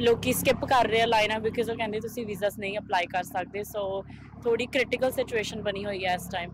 ਲੋਕੀ ਸਕਿਪ ਕਰ ਰਹੇ ਆ ਲਾਈਨਾਂ ਬਿਕਾਜ਼ ਉਹ ਕਹਿੰਦੇ ਤੁਸੀਂ ਵੀਜ਼ਾਸ ਨਹੀਂ ਅਪਲਾਈ ਕਰ ਸਕਦੇ ਸੋ ਥੋੜੀ ਕ੍ਰਿਟੀਕਲ ਸਿਚੁਏਸ਼ਨ ਬਣੀ ਹੋਈ ਹੈ ਇਸ ਟਾਈਮ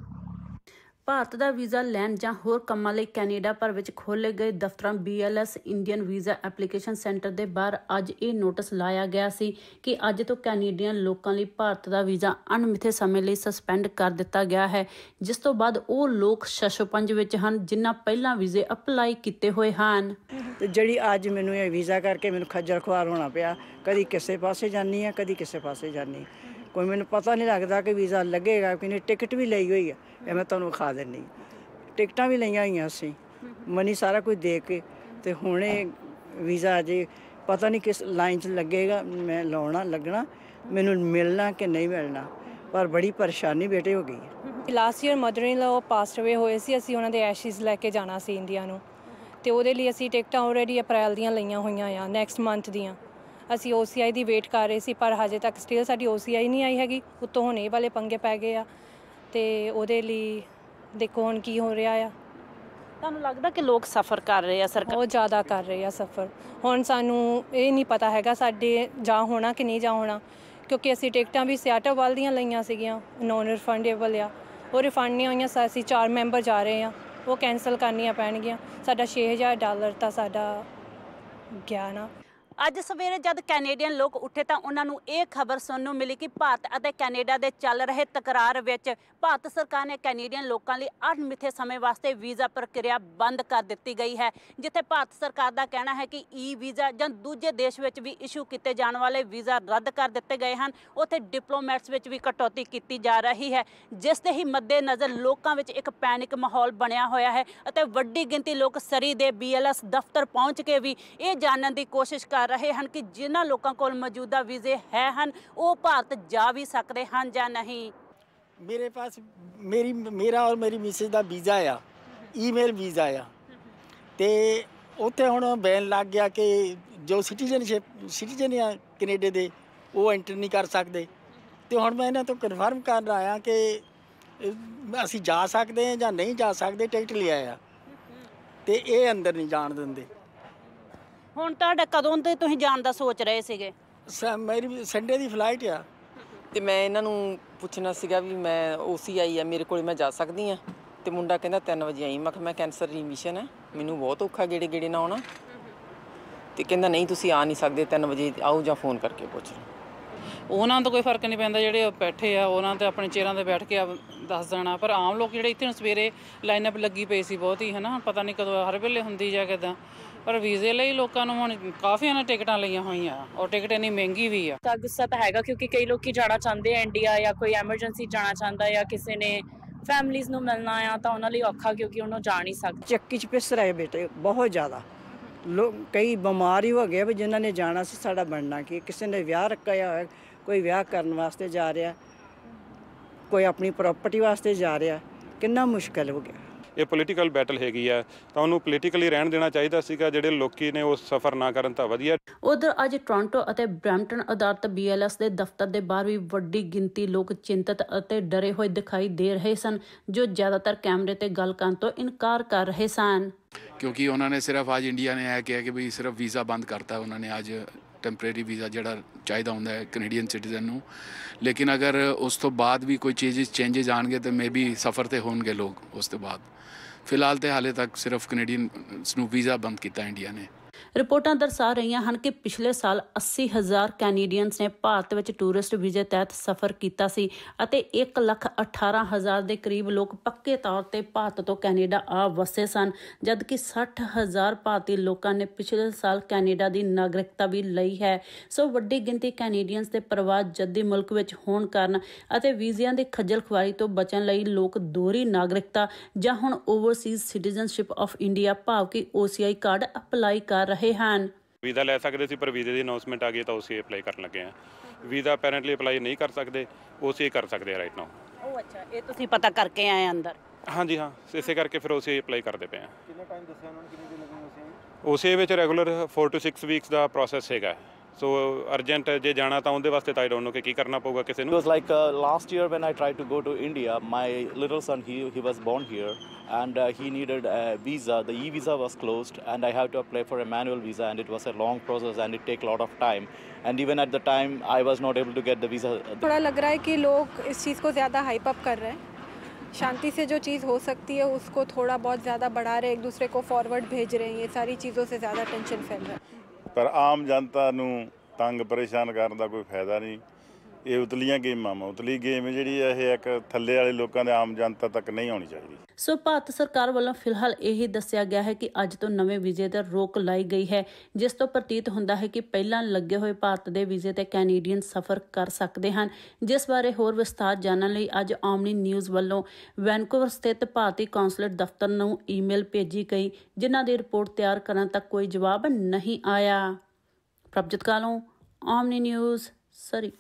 ਭਾਰਤ ਦਾ ਵੀਜ਼ਾ ਲੈਣ ਜਾਂ ਹੋਰ ਕੰਮਾਂ ਲਈ ਕੈਨੇਡਾ ਪਰ ਵਿੱਚ ਖੋਲੇ ਗਏ ਦਫ਼ਤਰਾਂ BLS Indian visa application centre ਦੇ ਬਾਹਰ ਅੱਜ ਇਹ ਨੋਟਿਸ ਲਾਇਆ ਗਿਆ ਸੀ ਕਿ ਅੱਜ ਤੋਂ ਕੈਨੇਡੀਅਨ ਲੋਕਾਂ ਲਈ ਭਾਰਤ ਦਾ ਵੀਜ਼ਾ ਅਣਮਿੱਥੇ ਸਮੇਂ ਲਈ ਸਸਪੈਂਡ ਕਰ ਦਿੱਤਾ ਗਿਆ ਹੈ ਜਿਸ ਤੋਂ ਬਾਅਦ ਉਹ ਲੋਕ 605 ਵਿੱਚ ਹਨ ਜਿਨ੍ਹਾਂ ਪਹਿਲਾਂ ਵੀਜ਼ੇ ਅਪਲਾਈ ਕੀਤੇ ਹੋਏ ਹਨ ਤੇ ਜਿਹੜੀ ਅੱਜ ਮੈਨੂੰ ਇਹ ਵੀਜ਼ਾ ਕਰਕੇ ਮੈਨੂੰ ਖੱਜਲ ਖੁਆਰ ਹੋਣਾ ਪਿਆ ਕਦੀ ਕਿਸੇ ਪਾਸੇ ਜਾਨੀ ਹੈ ਕਦੀ ਕਿਸੇ ਪਾਸੇ ਜਾਨੀ ਕੋਈ ਮੈਨੂੰ ਪਤਾ ਨਹੀਂ ਲੱਗਦਾ ਕਿ ਵੀਜ਼ਾ ਲੱਗੇਗਾ ਕਿ ਨਹੀਂ ਟਿਕਟ ਵੀ ਲਈ ਹੋਈ ਹੈ ਇਹ ਮੈਂ ਤੁਹਾਨੂੰ ਖਾ ਦਿੰਨੀ ਟਿਕਟਾਂ ਵੀ ਲਈਆਂ ਹੋਈਆਂ ਸੀ ਮਨੀ ਸਾਰਾ ਕੁਝ ਦੇ ਕੇ ਤੇ ਹੁਣੇ ਵੀਜ਼ਾ ਅਜੇ ਪਤਾ ਨਹੀਂ ਕਿਸ ਲਾਈਨ 'ਚ ਲੱਗੇਗਾ ਮੈਂ ਲਾਉਣਾ ਲੱਗਣਾ ਮੈਨੂੰ ਮਿਲਣਾ ਕਿ ਨਹੀਂ ਮਿਲਣਾ ਪਰ ਬੜੀ ਪਰੇਸ਼ਾਨੀ ਬੇਟੇ ਹੋ ਗਈ last year mother in law passed away ਹੋਏ ਸੀ ਅਸੀਂ ਉਹਨਾਂ ਦੇ ਐਸ਼ੀਜ਼ ਲੈ ਕੇ ਜਾਣਾ ਸੀ ਇੰਡੀਆ ਨੂੰ ਤੇ ਉਹਦੇ ਲਈ ਅਸੀਂ ਟਿਕਟਾਂ ਆਲਰੇਡੀ ਅਪ੍ਰੈਲ ਦੀਆਂ ਲਈਆਂ ਹੋਈਆਂ ਆ ਨੈਕਸਟ ਮੰਥ ਦੀਆਂ ਅਸੀਂ OCI ਦੀ ਵੇਟ ਕਰ ਰਹੇ ਸੀ ਪਰ ਹਜੇ ਤੱਕ ਸਟਿਲ ਸਾਡੀ OCI ਨਹੀਂ ਆਈ ਹੈਗੀ ਉਤੋਂ ਹੁਣ ਇਹ ਵਾਲੇ ਪੰਗੇ ਪੈ ਗਏ ਆ ਤੇ ਉਹਦੇ ਲਈ ਦੇਖੋ ਹੁਣ ਕੀ ਹੋ ਰਿਹਾ ਆ ਤੁਹਾਨੂੰ ਲੱਗਦਾ ਕਿ ਲੋਕ ਸਫਰ ਕਰ ਰਹੇ ਆ ਸਰਕਾਰ ਉਹ ਜ਼ਿਆਦਾ ਕਰ ਰਹੇ ਆ ਸਫਰ ਹੁਣ ਸਾਨੂੰ ਇਹ ਨਹੀਂ ਪਤਾ ਹੈਗਾ ਸਾਡੇ ਜਾ ਹੋਣਾ ਕਿ ਨਹੀਂ ਜਾ ਹੋਣਾ ਕਿਉਂਕਿ ਅਸੀਂ ਟਿਕਟਾਂ ਵੀ ਸਿਆਟਾ ਵੱਲ ਦੀਆਂ ਲਈਆਂ ਸੀਗੀਆਂ ਨੋਨ ਰਿਫੰਡੇਬਲ ਆ ਉਹ ਰਿਫੰਡ ਨਹੀਂ ਹੋਈਆਂ ਅਸੀਂ ਚਾਰ ਮੈਂਬਰ ਜਾ ਰਹੇ ਆ ਉਹ ਕੈਨਸਲ ਕਰਨੀਆਂ ਪੈਣਗੀਆਂ ਸਾਡਾ 6000 ਡਾਲਰ ਤਾਂ ਸਾਡਾ ਗਿਆ ਨਾ ਅੱਜ ਸਵੇਰੇ ਜਦ ਕੈਨੇਡੀਅਨ ਲੋਕ ਉੱਠੇ ਤਾਂ ਉਹਨਾਂ ਨੂੰ ਇਹ ਖਬਰ ਸੁਣਨ ਨੂੰ ਮਿਲੀ ਕਿ ਭਾਰਤ ਅਤੇ ਕੈਨੇਡਾ ਦੇ ਚੱਲ ਰਹੇ ਤਕਰਾਰ ਵਿੱਚ ਭਾਰਤ ਸਰਕਾਰ ਨੇ ਕੈਨੇਡੀਅਨ ਲੋਕਾਂ ਲਈ ਅਣਮਿੱਥੇ ਸਮੇਂ ਵਾਸਤੇ ਵੀਜ਼ਾ ਪ੍ਰਕਿਰਿਆ ਬੰਦ ਕਰ ਦਿੱਤੀ ਗਈ ਹੈ ਜਿੱਥੇ ਭਾਰਤ ਸਰਕਾਰ ਦਾ ਕਹਿਣਾ ਹੈ ਕਿ ਈ ਵੀਜ਼ਾ ਜਾਂ ਦੂਜੇ ਦੇਸ਼ ਵਿੱਚ ਵੀ ਇਸ਼ੂ ਕੀਤੇ ਜਾਣ ਵਾਲੇ ਵੀਜ਼ਾ ਰੱਦ ਕਰ ਦਿੱਤੇ ਗਏ ਹਨ ਉੱਥੇ ਡਿਪਲੋਮੈਟਸ ਵਿੱਚ ਵੀ ਕਟੌਤੀ ਕੀਤੀ ਜਾ ਰਹੀ ਹੈ ਜਿਸ ਦੇ ਹੀ ਨਜ਼ਰ ਲੋਕਾਂ ਵਿੱਚ ਇੱਕ ਪੈਨਿਕ ਮਾਹੌਲ ਬਣਿਆ ਹੋਇਆ ਹੈ ਅਤੇ ਵੱਡੀ ਗਿਣਤੀ ਲੋਕ ਸਰੀ ਦੇ ਬੀਐਲਐਸ ਦਫ਼ਤਰ ਪਹੁੰਚ ਕੇ ਵੀ ਇਹ ਜਾਣਨ ਦੀ ਕੋਸ਼ਿਸ਼ ਕਰ ਕਰ ਰਹੇ ਹਨ ਕਿ ਜਿਨ੍ਹਾਂ ਲੋਕਾਂ ਕੋਲ ਮੌਜੂਦਾ ਵੀਜ਼ੇ ਹੈ ਹਨ ਉਹ ਭਾਰਤ ਜਾ ਵੀ ਸਕਦੇ ਹਨ ਜਾਂ ਨਹੀਂ ਮੇਰੇ ਪਾਸ ਮੇਰੀ ਮੇਰਾ ਔਰ ਮੇਰੀ ਮਿਸਿਸ ਦਾ ਵੀਜ਼ਾ ਆ ਈਮੇਲ ਵੀਜ਼ਾ ਆ ਤੇ ਉੱਥੇ ਹੁਣ ਬੈਨ ਲੱਗ ਗਿਆ ਕਿ ਜੋ ਸਿਟੀਜ਼ਨਸ਼ਿਪ ਸਿਟੀਜ਼ਨ ਆ ਕੈਨੇਡਾ ਦੇ ਉਹ ਐਂਟਰ ਨਹੀਂ ਕਰ ਸਕਦੇ ਤੇ ਹੁਣ ਮੈਂ ਇਹਨਾਂ ਤੋਂ ਕਨਫਰਮ ਕਰ ਰਹਾ ਆ ਕਿ ਅਸੀਂ ਜਾ ਸਕਦੇ ਹਾਂ ਜਾਂ ਨਹੀਂ ਜਾ ਸਕਦੇ ਟਿਕਟ ਲਿਆ ਆ ਤੇ ਇਹ ਅੰਦਰ ਨਹੀਂ ਜਾਣ ਦਿੰਦੇ ਹੁਣ ਤੁਹਾਡਾ ਕਦੋਂ ਤੇ ਤੁਸੀਂ ਜਾਣ ਦਾ ਸੋਚ ਰਹੇ ਸੀਗੇ ਮੇਰੀ ਸੰਡੇ ਦੀ ਫਲਾਈਟ ਆ ਤੇ ਮੈਂ ਇਹਨਾਂ ਨੂੰ ਪੁੱਛਣਾ ਸੀਗਾ ਵੀ ਮੈਂ ਓਸੀਆਈ ਆ ਮੇਰੇ ਕੋਲ ਮੈਂ ਜਾ ਸਕਦੀ ਆ ਤੇ ਮੁੰਡਾ ਕਹਿੰਦਾ 3 ਵਜੇ ਆਈ ਮੈਂ ਮੈਂ ਕੈਂਸਰ ਰੀਮਿਸ਼ਨ ਆ ਮੈਨੂੰ ਬਹੁਤ ਔਖਾ ਗੇੜੇ ਗੇੜੇ ਨਾ ਆਉਣਾ ਤੇ ਕਹਿੰਦਾ ਨਹੀਂ ਤੁਸੀਂ ਆ ਨਹੀਂ ਸਕਦੇ 3 ਵਜੇ ਆਓ ਜਾਂ ਫੋਨ ਕਰਕੇ ਪੁੱਛ ਲਓ ਉਹਨਾਂ ਦਾ ਕੋਈ ਫਰਕ ਨਹੀਂ ਪੈਂਦਾ ਜਿਹੜੇ ਬੈਠੇ ਆ ਉਹਨਾਂ ਤੇ ਆਪਣੇ ਚੇਅਰਾਂ ਤੇ ਬੈਠ ਕੇ ਦੱਸ ਦੇਣਾ ਪਰ ਆਮ ਲੋਕ ਜਿਹੜੇ ਇੱਥੇ ਸਵੇਰੇ ਸਵੇਰੇ ਲਾਈਨਅਪ ਲੱਗੀ ਪਈ ਸੀ ਬਹੁਤ ਹੀ ਹਨਾ ਪਤਾ ਨਹੀਂ ਕਦੋਂ ਹਰ ਵੇਲੇ ਹੁੰਦੀ ਜਾਂ ਕਿਦਾਂ ਪਰ ਵੀਜ਼ੇ ਲਈ ਲੋਕਾਂ ਨੂੰ ਹੁਣ ਕਾਫੀ ਹਨ ਟਿਕਟਾਂ ਲਈਆਂ ਹੋਈਆਂ ਔਰ ਟਿਕਟ ਇਨੀ ਮਹਿੰਗੀ ਵੀ ਆ ਤਾਂ ਗੁੱਸਾ ਤਾਂ ਹੈਗਾ ਕਿਉਂਕਿ ਕਈ ਲੋਕੀ ਜਾਣਾ ਚਾਹੁੰਦੇ ਆ ਇੰਡੀਆ ਜਾਂ ਕੋਈ ਐਮਰਜੈਂਸੀ ਜਾਣਾ ਚਾਹੁੰਦਾ ਜਾਂ ਕਿਸੇ ਨੇ ਫੈਮਲੀਆਂ ਨੂੰ ਮਿਲਣਾ ਆ ਤਾਂ ਉਹਨਾਂ ਲਈ ਔਖਾ ਕਿਉਂਕਿ ਉਹਨਾਂ ਜਾ ਨਹੀਂ ਸਕਦੇ ਚੱਕੀ ਚ ਪਿਸ ਰਹੇ ਬੇਟੇ ਬਹੁਤ ਜ਼ਿਆਦਾ ਲੋਕ ਕਈ ਬਿਮਾਰ ਹੀ ਹੋ ਗਏ ਵੀ ਜਿਨ੍ਹਾਂ ਨੇ ਜਾਣਾ ਸੀ ਸਾਡਾ ਬਣਨਾ ਕਿ ਕਿਸੇ ਨੇ ਵਿਆਹ ਰੱਖਿਆ ਹੋਇਆ ਕੋਈ ਵਿਆਹ ਕਰਨ ਵਾਸਤੇ ਜਾ ਰਿਹਾ ਕੋਈ ਆਪਣੀ ਪ੍ਰਾਪਰਟੀ ਵਾਸਤੇ ਜਾ ਰਿਹਾ ਕਿੰਨਾ ਮੁਸ਼ਕਲ ਹੋ ਗਿਆ ਇਹ ਪੋਲੀਟੀਕਲ ਬੈਟਲ ਹੈਗੀ ਆ ਤਾਂ ਉਹਨੂੰ ਪੋਲੀਟੀਕਲੀ ਰਹਿਣ ਦੇਣਾ ਚਾਹੀਦਾ ਸੀਗਾ ਜਿਹੜੇ ਲੋਕੀ ਨੇ ਉਹ ਸਫਰ ਨਾ ਕਰਨ ਤਾਂ ਵਧੀਆ ਉਧਰ ਅੱਜ ਟੋਰਾਂਟੋ ਅਤੇ ਬ੍ਰੈਂਟਨ ਅਦਾਰਤ ਬੀਐਲਐਸ ਦੇ ਦਫ਼ਤਰ ਦੇ ਬਾਹਰ ਵੀ ਵੱਡੀ ਗਿਣਤੀ ਲੋਕ ਚਿੰਤਤ ਅਤੇ ਡਰੇ ਹੋਏ ਦਿਖਾਈ ਦੇ ਰਹੇ ਸਨ ਜੋ ਜ਼ਿਆਦਾਤਰ ਕੈਮਰੇ ਤੇ ਗੱਲ ਕਰਨ ਤੋਂ ਇਨਕਾਰ ਕਰ ਰਹੇ ਸਨ ਕਿਉਂਕਿ ਉਹਨਾਂ ਨੇ ਸਿਰਫ ਅੱਜ ਇੰਡੀਆ ਨੇ ਆ ਕਿਹਾ ਕਿ ਵੀ ਸਿਰਫ ਵੀਜ਼ਾ ਬੰਦ ਕਰਤਾ ਉਹਨਾਂ ਨੇ ਅੱਜ ਟੈਂਪਰੇਰੀ ਵੀਜ਼ਾ ਜਿਹੜਾ ਚਾਹੀਦਾ ਹੁੰਦਾ ਹੈ ਕੈਨੇਡੀਅਨ ਸਿਟੀਜ਼ਨ ਨੂੰ ਲੇਕਿਨ ਅਗਰ ਉਸ ਤੋਂ ਬਾਅਦ ਵੀ ਕੋਈ ਚੀਜ਼ ਚੇਂਜਸ ਆਣਗੇ ਤੇ ਮੇਬੀ ਸਫਰ ਤੇ ਹੋਣਗੇ ਲੋਕ ਉਸ ਤੋਂ ਬਾਅਦ ਫਿਲਹਾਲ ਤੇ ਹਾਲੇ ਤੱਕ ਸਿਰਫ ਕੈਨੇਡੀਅਨ ਨੂੰ ਵੀਜ਼ਾ ਬੰਦ ਕੀਤਾ ਇੰਡੀਆ ਨੇ ਰਿਪੋਰਟਾਂ ਦਰਸਾ ਰਹੀਆਂ ਹਨ ਕਿ ਪਿਛਲੇ ਸਾਲ 80000 ਕੈਨੇਡੀਅਨਸ ਨੇ ਭਾਰਤ ਵਿੱਚ ਟੂਰਿਸਟ ਵੀਜ਼ੇ ਤਹਿਤ ਸਫ਼ਰ ਕੀਤਾ ਸੀ ਅਤੇ 118000 ਦੇ ਕਰੀਬ ਲੋਕ ਪੱਕੇ ਤੌਰ ਤੇ ਭਾਰਤ ਤੋਂ ਕੈਨੇਡਾ ਆ ਵਸੇ ਸਨ ਜਦਕਿ 60000 ਭਾਰਤੀ ਲੋਕਾਂ ਨੇ ਪਿਛਲੇ ਸਾਲ ਕੈਨੇਡਾ ਦੀ ਨਾਗਰਿਕਤਾ ਵੀ ਲਈ ਹੈ ਸੋ ਵੱਡੀ ਗਿਣਤੀ ਕੈਨੇਡੀਅਨਸ ਦੇ ਪ੍ਰਵਾਸ ਜੱਦੀ ਮੁਲਕ ਵਿੱਚ ਹੋਣ ਕਾਰਨ ਅਤੇ ਵੀਜ਼ਿਆਂ ਦੇ ਖੱਜਲ ਖੁਆਰੀ ਤੋਂ ਬਚਣ ਲਈ ਲੋਕ ਦੋਹਰੀ ਨਾਗਰਿਕਤਾ ਜਾਂ ਹੁਣ ਓਵਰਸੀਜ਼ ਸਿਟੀਜ਼ਨਸ਼ਿਪ ਆਫ ਇੰਡੀਆ ਭਾਵ ਕਿ OCI ਕਾਰਡ ਅਪਲਾਈ ਕਰ ਰਹੇ ਰਹੇ ਹਨ ਵੀਜ਼ਾ ਲੈ ਸਕਦੇ ਸੀ ਪਰ ਵੀਜ਼ੇ ਦੀ ਅਨਾਉਂਸਮੈਂਟ ਆ ਗਈ ਤਾਂ ਉਸੇ ਅਪਲਾਈ ਕਰਨ ਲੱਗੇ ਆ ਵੀਜ਼ਾ ਅਪੈਰੈਂਟਲੀ ਅਪਲਾਈ ਨਹੀਂ ਕਰ ਸਕਦੇ ਉਸੇ ਕਰ ਸਕਦੇ ਆ ਰਾਈਟ ਨਾਓ ਉਹ ਅੱਛਾ ਇਹ ਤੁਸੀਂ ਪਤਾ ਕਰਕੇ ਆਏ ਅੰਦਰ ਹਾਂਜੀ ਹਾਂ ਇਸੇ ਕਰਕੇ ਫਿਰ ਉਸੇ ਅਪਲਾਈ ਕਰਦੇ ਪਏ ਆ ਕਿੰਨਾ ਟਾਈਮ ਦੱਸਿਆ ਉਹਨਾਂ ਨੇ ਕਿੰਨੇ ਦਿਨ ਲੱਗਣਗੇ ਉਸੇ ਵਿੱਚ ਰੈਗੂਲਰ 4 ਟੂ 6 ਵੀਕਸ ਦਾ ਪ੍ਰੋਸੈਸ ਹੈਗਾ ਸੋ ਅਰਜੈਂਟ ਜੇ ਜਾਣਾ ਤਾਂ ਉਹਦੇ ਵਾਸਤੇ ਤਾਂ ਆਈ ਡੋਨਟ ਨੋ ਕਿ ਕੀ ਕਰਨਾ ਪਊਗਾ ਕਿਸੇ ਨੂੰ it was like last year when I try to go to India my little son he he was born here and uh, he needed a visa. The e-visa was closed and I had to apply for a manual visa and it was a long process and it take a lot of time. And even at the time, I was not able to get the visa. थोड़ा लग रहा है कि लोग इस चीज़ को ज़्यादा hype up कर रहे हैं शांति से जो चीज़ हो सकती है उसको थोड़ा बहुत ज़्यादा बढ़ा रहे एक दूसरे को फॉरवर्ड भेज रहे हैं ये सारी चीज़ों से ज़्यादा टेंशन फैल रहा है ਪਰ ਆਮ ਜਨਤਾ ਨੂੰ ਤੰਗ ਪਰੇਸ਼ਾਨ ਕਰਨ ਦਾ ਕੋਈ ਫਾਇਦਾ ਨਹੀਂ ਇਹ ਉਤਲੀਆਂ ਗੇਮਾਂ ਆ ਉਤਲੀ ਗੇਮ ਜਿਹੜੀ ਆ ਇਹ ਇੱਕ ਥੱਲੇ ਵਾਲੇ ਲੋਕਾਂ ਦੇ ਆਮ ਜਨਤਾ ਤੱਕ ਨਹੀਂ ਆਉਣੀ ਚਾਹੀਦੀ ਸੋ ਭਾਰਤ ਸਰਕਾਰ ਵੱਲੋਂ ਫਿਲਹਾਲ ਇਹ ਦੱਸਿਆ ਗਿਆ ਹੈ ਕਿ ਅੱਜ ਤੋਂ ਨਵੇਂ ਵੀਜ਼ੇ ਤੇ ਰੋਕ ਲਾਈ ਗਈ ਹੈ ਜਿਸ ਤੋਂ ਪ੍ਰਤੀਤ ਹੁੰਦਾ ਹੈ ਕਿ ਪਹਿਲਾਂ ਲੱਗੇ ਹੋਏ ਭਾਰਤ ਦੇ ਵੀਜ਼ੇ ਤੇ ਕੈਨੇਡੀਅਨ ਸਫ਼ਰ ਕਰ ਸਕਦੇ ਹਨ ਜਿਸ ਬਾਰੇ ਹੋਰ ਵਿਸਥਾਰ ਜਾਣਨ ਲਈ ਅੱਜ ਆਮਨੀ ਨਿਊਜ਼ ਵੱਲੋਂ ਵੈਨਕੂਵਰ ਸਥਿਤ ਭਾਰਤੀ ਕੌਂਸਲੇਟ ਦਫ਼ਤਰ ਨੂੰ ਈਮੇਲ ਭੇਜੀ ਗਈ ਜਿਨ੍ਹਾਂ ਦੀ ਰਿਪੋਰਟ ਤਿਆਰ ਕਰਨ ਤੱਕ ਕੋਈ ਜਵਾਬ ਨਹੀਂ ਆਇਆ ਪ੍ਰਭਜਤ ਕਾਲੋਂ ਆਮਨੀ ਨਿਊਜ਼ ਸਰੀ